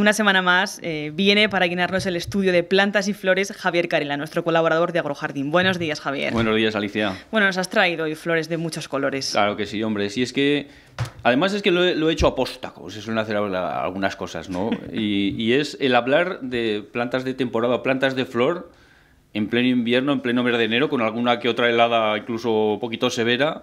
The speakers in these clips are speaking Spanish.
una semana más eh, viene para guiarnos el estudio de plantas y flores Javier Carela, nuestro colaborador de Agrojardín. Buenos días, Javier. Buenos días, Alicia. Bueno, nos has traído hoy flores de muchos colores. Claro que sí, hombre. Si es que Además es que lo he, hecho aposta, como se suelen hacer algunas cosas, ¿no? Y, es el hablar de plantas de temporada, plantas de flor, en pleno invierno, en pleno verde enero, con alguna que otra helada incluso poquito severa,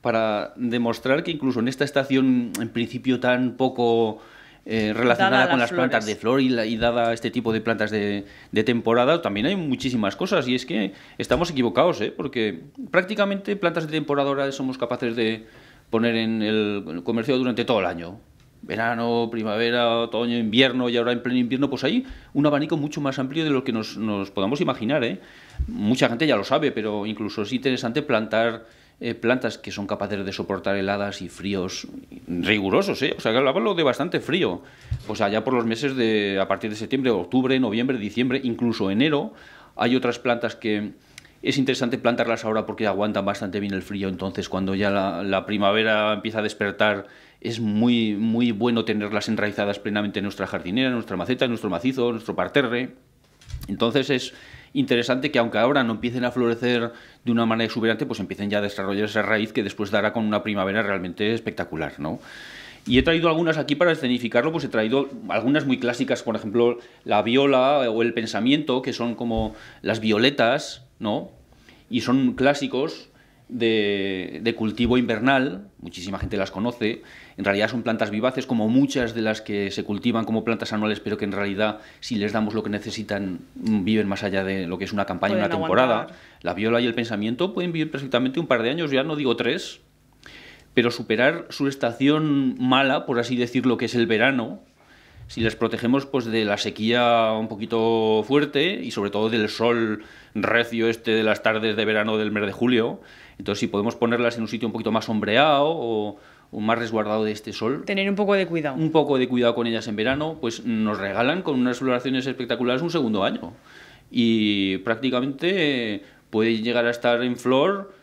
para demostrar que incluso en esta estación, en principio tan poco eh, relacionada con las plantas de flor y, dada este tipo de plantas de, temporada, también hay muchísimas cosas y es que estamos equivocados, ¿eh? porque prácticamente plantas de temporada somos capaces de poner en el comercio durante todo el año. Verano, primavera, otoño, invierno y ahora en pleno invierno, pues hay un abanico mucho más amplio de lo que nos, nos podamos imaginar. ¿eh? Mucha gente ya lo sabe, pero incluso es interesante plantar eh, plantas que son capaces de soportar heladas y fríos rigurosos, ¿eh? O sea, hablo de bastante frío. Pues allá por los meses de, a partir de septiembre, octubre, noviembre, diciembre, incluso enero, hay otras plantas que es interesante plantarlas ahora porque aguantan bastante bien el frío. Entonces, cuando ya la, primavera empieza a despertar, es muy, muy bueno tenerlas enraizadas plenamente en nuestra jardinera, en nuestra maceta, en nuestro macizo, en nuestro parterre. Entonces es interesante que aunque ahora no empiecen a florecer de una manera exuberante, pues empiecen ya a desarrollar esa raíz que después dará con una primavera realmente espectacular, ¿no? Y he traído algunas aquí para escenificarlo, pues he traído algunas muy clásicas, por ejemplo, la viola o el pensamiento, que son como las violetas, ¿no? Y son clásicos de, de cultivo invernal, muchísima gente las conoce, en realidad son plantas vivaces, como muchas de las que se cultivan como plantas anuales, pero que en realidad, si les damos lo que necesitan, mm, viven más allá de lo que es una campaña, una temporada. La viola y el pensamiento pueden vivir perfectamente un par de años, ya no digo tres, pero superar su estación mala, por así decirlo, que es el verano, si les protegemos pues de la sequía un poquito fuerte y sobre todo del sol recio este de las tardes de verano del mes de julio, entonces si podemos ponerlas en un sitio un poquito más sombreado o un más resguardado de este sol. Tener un poco de cuidado. Un poco de cuidado con ellas en verano, pues nos regalan con unas floraciones espectaculares un segundo año. Y prácticamente eh, puede llegar a estar en flor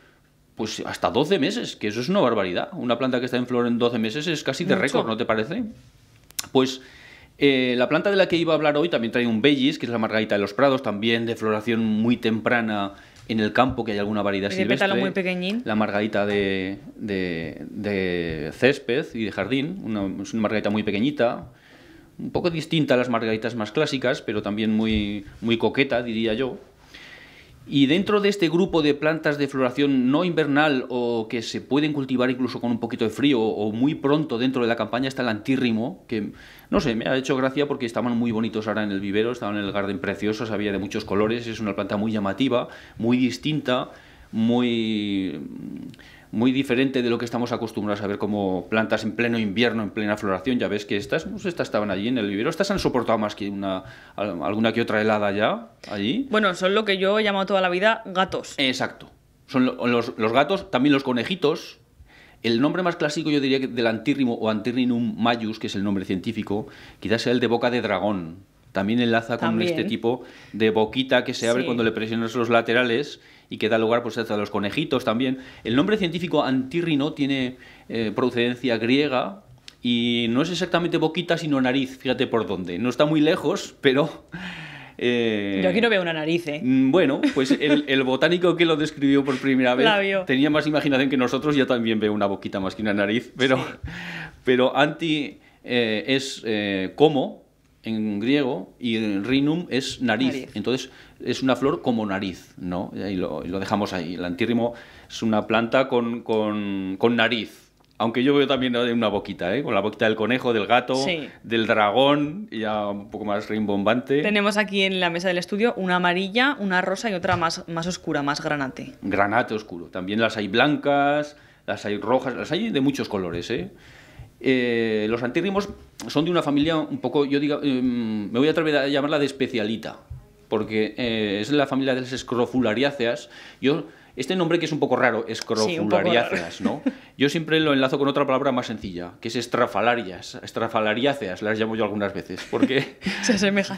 pues hasta 12 meses, que eso es una barbaridad. Una planta que está en flor en 12 meses es casi de récord, ¿no te parece? Pues eh, la planta de la que iba a hablar hoy también trae un bellis, que es la margarita de los prados, también de floración muy temprana en el campo que hay alguna variedad de silvestre. muy La margarita de, césped y de jardín, una, es una margarita muy pequeñita, un poco distinta a las margaritas más clásicas, pero también muy, muy coqueta, diría yo. Y dentro de este grupo de plantas de floración no invernal o que se pueden cultivar incluso con un poquito de frío o muy pronto dentro de la campaña está el antírrimo, que no sé, me ha hecho gracia porque estaban muy bonitos ahora en el vivero, estaban en el garden precioso, había de muchos colores, es una planta muy llamativa, muy distinta, muy muy diferente de lo que estamos acostumbrados a ver como plantas en pleno invierno, en plena floración. Ya ves que estas, no estaban allí en el vivero. Estas han soportado más que una alguna que otra helada ya allí. Bueno, son lo que yo he llamado toda la vida gatos. Exacto. Son los, gatos, también los conejitos. El nombre más clásico yo diría que del antírrimo o antirrinum mayus, que es el nombre científico, quizás sea el de boca de dragón. También enlaza con este tipo de boquita que se abre cuando le presionas los laterales y que da lugar pues, a los conejitos también. El nombre científico antirrino tiene eh, procedencia griega y no es exactamente boquita, sino nariz, fíjate por dónde. No está muy lejos, pero... Eh, Yo aquí no veo una nariz, ¿eh? Mm, bueno, pues el, botánico que lo describió por primera vez tenía más imaginación que nosotros. Yo también veo una boquita más que una nariz, pero, pero anti eh, es como, en griego y el rinum es nariz. Entonces es una flor como nariz, ¿no? Y lo, dejamos ahí. El antírrimo es una planta con, nariz. Aunque yo veo también una boquita, ¿eh? con la boquita del conejo, del gato, del dragón, ya un poco más rimbombante. Tenemos aquí en la mesa del estudio una amarilla, una rosa y otra más, más oscura, más granate. Granate oscuro. También las hay blancas, las hay rojas, las hay de muchos colores. ¿eh? Eh, los antirrimos son de una familia un poco, yo digo, eh, me voy a atrever a llamarla de especialita, porque eh, es la familia de las escrofulariáceas. Yo, este nombre que es un poco raro, escrofulariáceas, ¿no? Yo siempre lo enlazo con otra palabra más sencilla, que es estrafalarias, estrafalariáceas, las llamo yo algunas veces, porque... se asemejan.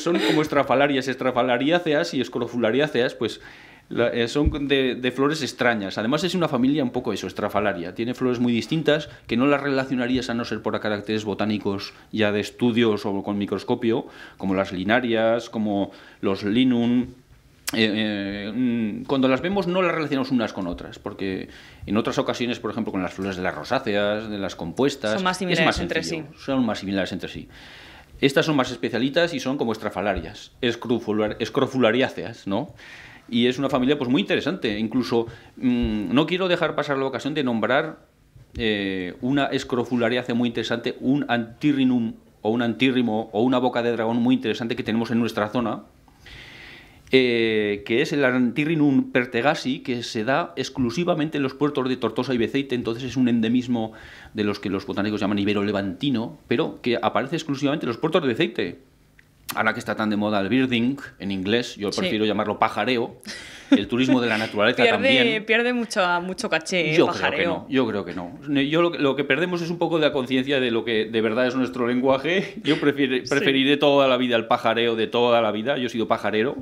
son como estrafalarias, estrafalariáceas y escrofulariáceas, pues eh, son de, flores extrañas. Además es una familia un poco eso, estrafalaria. Tiene flores muy distintas que no las relacionarías a no ser por caracteres botánicos ya de estudios o con microscopio, como las linarias, como los linum. Eh, eh, mm, cuando las vemos no las relacionamos unas con otras, porque en otras ocasiones, por ejemplo, con las flores de las rosáceas, de las compuestas, son más similares entre sí. Son más similares entre sí. Estas son más especialitas y son como estrafalarias, escrofulariáceas, ¿no? y es una familia pues muy interesante. Incluso mm, no quiero dejar pasar la ocasión de nombrar eh, una hace muy interesante, un antirrinum o un antírrimo o una boca de dragón muy interesante que tenemos en nuestra zona, eh, que es el Antirrinum pertegasi, que se da exclusivamente en los puertos de Tortosa y Beceite, entonces es un endemismo de los que los botánicos llaman ibero-levantino, pero que aparece exclusivamente en los puertos de Beceite ahora que está tan de moda el birding en inglés, yo prefiero llamarlo pajareo el turismo de la naturaleza también. Pierde mucho, mucho caché, yo pajareo. Creo que no, yo creo que no. Yo lo, que perdemos es un poco de la conciencia de lo que de verdad es nuestro lenguaje. Yo preferiré toda la vida el pajareo de toda la vida. Yo he sido pajarero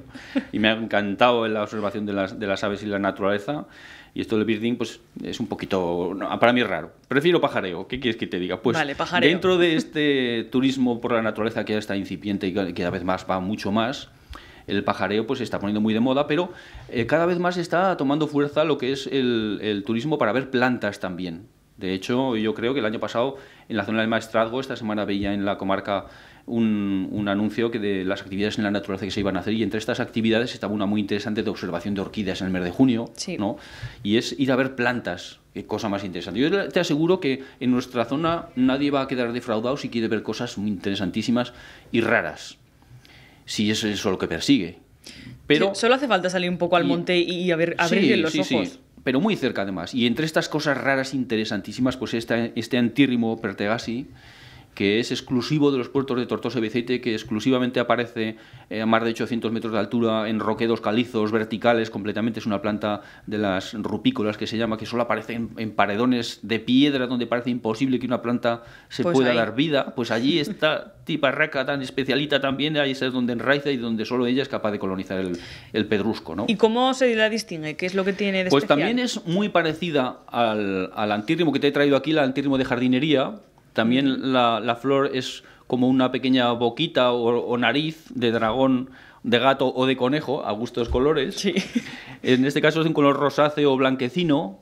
y me ha encantado la observación de las, de las aves y la naturaleza. Y esto del birding, pues es un poquito. para mí es raro. Prefiero pajareo. ¿Qué quieres que te diga? Pues dentro de este turismo por la naturaleza que ya está incipiente y que cada vez más va mucho más, el pajareo pues se está poniendo muy de moda, pero eh, cada vez más está tomando fuerza lo que es el, turismo para ver plantas también. De hecho, yo creo que el año pasado en la zona del Maestrazgo, esta semana veía en la comarca un, anuncio que de las actividades en la naturaleza que se iban a hacer y entre estas actividades estaba una muy interesante de observación de orquídeas en el mes de junio, Y es ir a ver plantas, qué cosa más interesante. Yo te aseguro que en nuestra zona nadie va a quedar defraudado si quiere ver cosas muy interesantísimas y raras si es eso lo que persigue. Pero, solo hace falta salir un poco al monte y, a ver, abrir sí, los sí, ojos. pero muy cerca además. Y entre estas cosas raras e interesantísimas, pues este, este antírrimo Pertegasi, que es exclusivo de los puertos de Tortosa y Beceite, que exclusivamente aparece eh, a más de 800 metros de altura en roquedos calizos, verticales, completamente. Es una planta de las rupícolas que se llama, que solo aparece en, paredones de piedra donde parece imposible que una planta se pues pueda dar vida. Pues allí está tiparraca tan especialita también, ahí es donde enraiza y donde solo ella es capaz de colonizar el, pedrusco. ¿no? ¿Y cómo se la distingue? ¿Qué es lo que tiene de Pues también es muy parecida al, al que te he traído aquí, el antírrimo de jardinería, también la, flor es como una pequeña boquita o, nariz de dragón, de gato o de conejo, a gustos colores. En este caso es un color rosáceo o blanquecino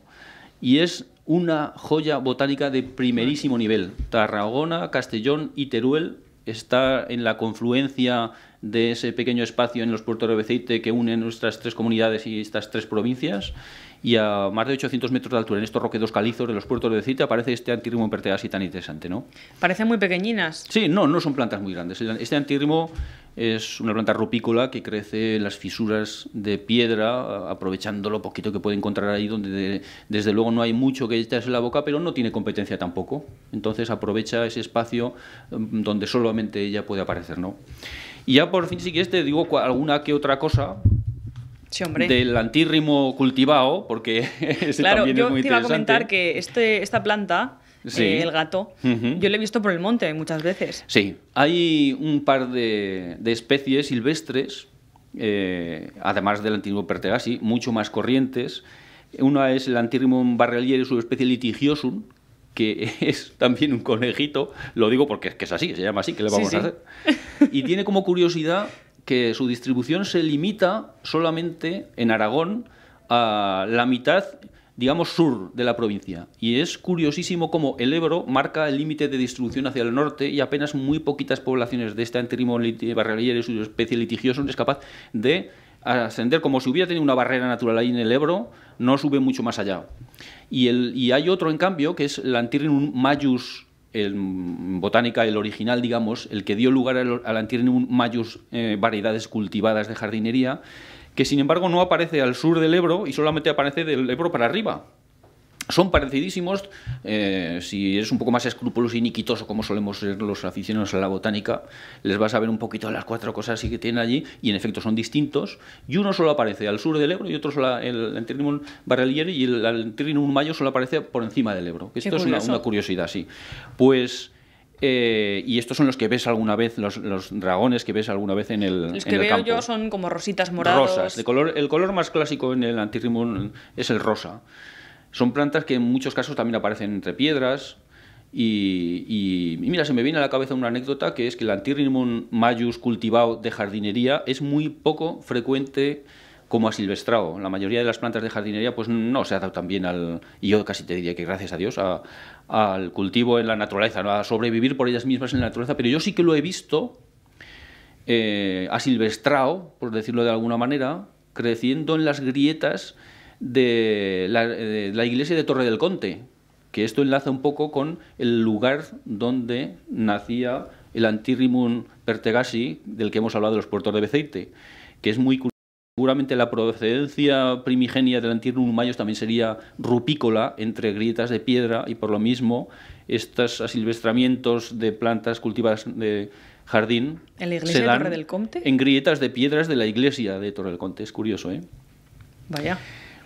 y es una joya botánica de primerísimo nivel. Tarragona, Castellón y Teruel está en la confluencia de ese pequeño espacio en los puertos de Beceite que une nuestras tres comunidades y estas tres provincias. Y a más de 800 metros de altura, en estos roquedos calizos de los puertos de Beceite, aparece este antirrimo imperteas así tan interesante. ¿no? Parecen muy pequeñinas. Sí, no, no son plantas muy grandes. Este antirrimo es una planta rupícola que crece en las fisuras de piedra, aprovechando lo poquito que puede encontrar ahí, donde desde luego no hay mucho que echarse en la boca, pero no tiene competencia tampoco. Entonces aprovecha ese espacio mm, donde solamente ella puede aparecer. ¿no? Y ya por fin, si quieres, te digo alguna que otra cosa. Del antírrimo cultivado, porque ese claro, también es muy te iba a comentar que este, esta planta, eh, el gato, yo lo he visto por el monte muchas veces. Sí, hay un par de, de especies silvestres, eh, además del antírrimo pertegasi, mucho más corrientes. Una es el antírrimo barrelier, su especie litigiosum, que es también un conejito, lo digo porque es que es así, se llama así, que le vamos a hacer? Y tiene como curiosidad que su distribución se limita solamente en Aragón a la mitad, digamos, sur de la provincia. Y es curiosísimo cómo el Ebro marca el límite de distribución hacia el norte y apenas muy poquitas poblaciones de esta anterior barrera y su especie litigiosa es capaz de ascender como si hubiera tenido una barrera natural ahí en el Ebro, no sube mucho más allá. Y, el, y hay otro, en cambio, que es el Antirrinum majus, el, botánica, el original, digamos, el que dio lugar al, al Antirrinum majus, eh, variedades cultivadas de jardinería, que sin embargo no aparece al sur del Ebro y solamente aparece del Ebro para arriba son parecidísimos, eh, si eres un poco más escrupuloso y niquitoso como solemos ser los aficionados a la botánica, les vas a ver un poquito las cuatro cosas que tienen allí y en efecto son distintos y uno solo aparece al sur del Ebro y otro solo el Entrinum barrelieri y el Entrinum mayo solo aparece por encima del Ebro. esto es una, curiosidad, sí. Pues... Eh, y estos son los que ves alguna vez, los, dragones que ves alguna vez en el Los que veo campo. yo son como rositas moradas. Rosas. De color, el color más clásico en el antirrimón es el rosa. Son plantas que en muchos casos también aparecen entre piedras. Y, mira, se me viene a la cabeza una anécdota que es que el Antirrhinum majus cultivado de jardinería es muy poco frecuente como asilvestrado. La mayoría de las plantas de jardinería pues no se adaptan bien al, y yo casi te diría que gracias a Dios, al cultivo en la naturaleza, ¿no? a sobrevivir por ellas mismas en la naturaleza, pero yo sí que lo he visto eh, asilvestrado, por decirlo de alguna manera, creciendo en las grietas de la, iglesia de Torre del Conte, que esto enlaza un poco con el lugar donde nacía el antirrimun Pertegasi, del que hemos hablado de los puertos de Beceite, que es muy curioso. Seguramente la procedencia primigenia del Antirrimum Mayos también sería rupícola, entre grietas de piedra, y por lo mismo estos asilvestramientos de plantas cultivadas de jardín ¿En del en grietas de piedras de la iglesia de Torre del Conte. Es curioso, ¿eh? Vaya.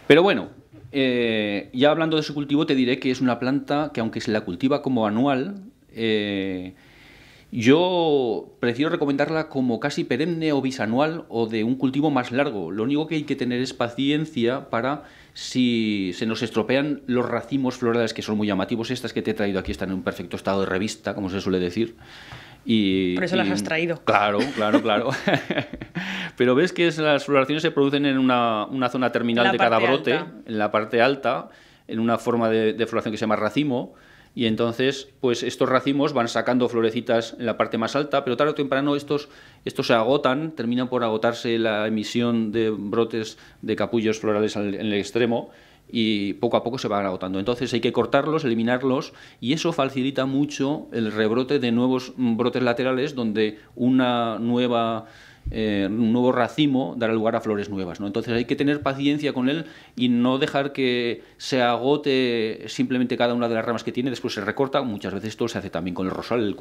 Pero bueno, eh, ya hablando de su cultivo, te diré que es una planta que aunque se la cultiva como anual, eh, yo prefiero recomendarla como casi perenne o bisanual o de un cultivo más largo. Lo único que hay que tener es paciencia para si se nos estropean los racimos florales que son muy llamativos. Estas que te he traído aquí están en un perfecto estado de revista, como se suele decir. Por eso las has traído. Claro, claro, claro. Pero ves que las floraciones se producen en una, zona terminal de cada brote, en la parte alta, en una forma de, de floración que se llama racimo. Y entonces, pues estos racimos van sacando florecitas en la parte más alta, pero tarde o temprano estos, estos se agotan, terminan por agotarse la emisión de brotes de capullos florales en el extremo, y poco a poco se van agotando. Entonces hay que cortarlos, eliminarlos y eso facilita mucho el rebrote de nuevos brotes laterales donde una nueva eh, un nuevo racimo dará lugar a flores nuevas. ¿no? Entonces hay que tener paciencia con él y no dejar que se agote simplemente cada una de las ramas que tiene, después se recorta. Muchas veces esto se hace también con el rosal, el,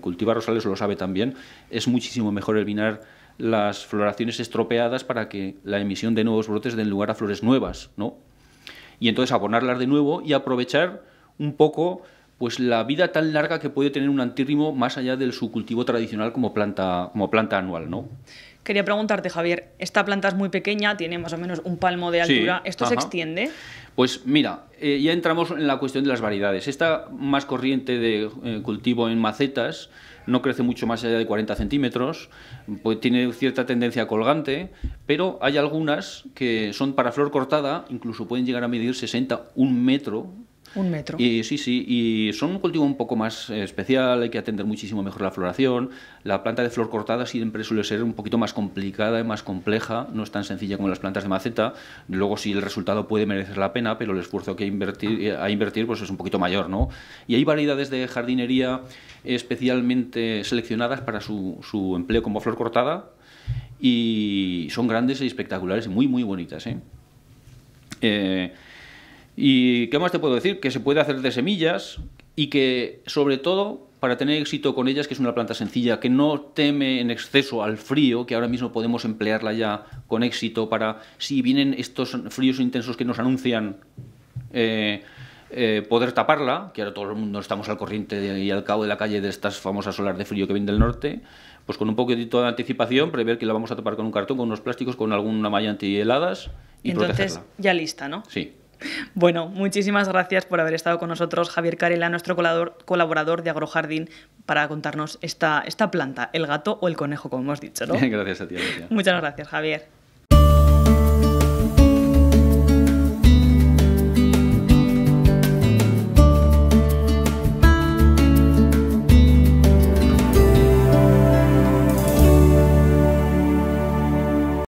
cultivar rosales lo sabe también. Es muchísimo mejor eliminar las floraciones estropeadas para que la emisión de nuevos brotes den lugar a flores nuevas, ¿no? y entonces abonarlas de nuevo y aprovechar un poco pues la vida tan larga que puede tener un antírrimo más allá de su cultivo tradicional como planta, como planta anual, ¿no? Quería preguntarte, Javier, esta planta es muy pequeña, tiene más o menos un palmo de altura. ¿Esto se extiende? Pues mira, eh, ya entramos en la cuestión de las variedades. Esta más corriente de eh, cultivo en macetas no crece mucho más allá de 40 centímetros, pues tiene cierta tendencia colgante, pero hay algunas que son para flor cortada, incluso pueden llegar a medir 60, un metro un metro. Y sí, sí, y son un cultivo un poco más eh, especial, hay que atender muchísimo mejor la floración. La planta de flor cortada siempre suele ser un poquito más complicada y más compleja, no es tan sencilla como las plantas de maceta. Luego sí el resultado puede merecer la pena, pero el esfuerzo que invertir, eh, a invertir pues es un poquito mayor, ¿no? Y hay variedades de jardinería especialmente seleccionadas para su, empleo como flor cortada y son grandes y espectaculares y muy, muy bonitas, ¿eh? eh ¿Y qué más te puedo decir? Que se puede hacer de semillas y que, sobre todo, para tener éxito con ellas, que es una planta sencilla, que no teme en exceso al frío, que ahora mismo podemos emplearla ya con éxito para, si vienen estos fríos intensos que nos anuncian, eh, eh, poder taparla, que ahora todo el mundo estamos al corriente y al cabo de la calle de estas famosas olas de frío que vienen del norte, pues con un poquito de anticipación, prever que la vamos a tapar con un cartón, con unos plásticos, con alguna malla antiheladas y Entonces, protegerla. ya lista, ¿no? Sí. Bueno, muchísimas gracias por haber estado con nosotros, Javier Carela, nuestro colaborador de Agrojardín, para contarnos esta, planta, el gato o el conejo, como hemos dicho. ¿no? gracias a ti. Muchas gracias, Javier.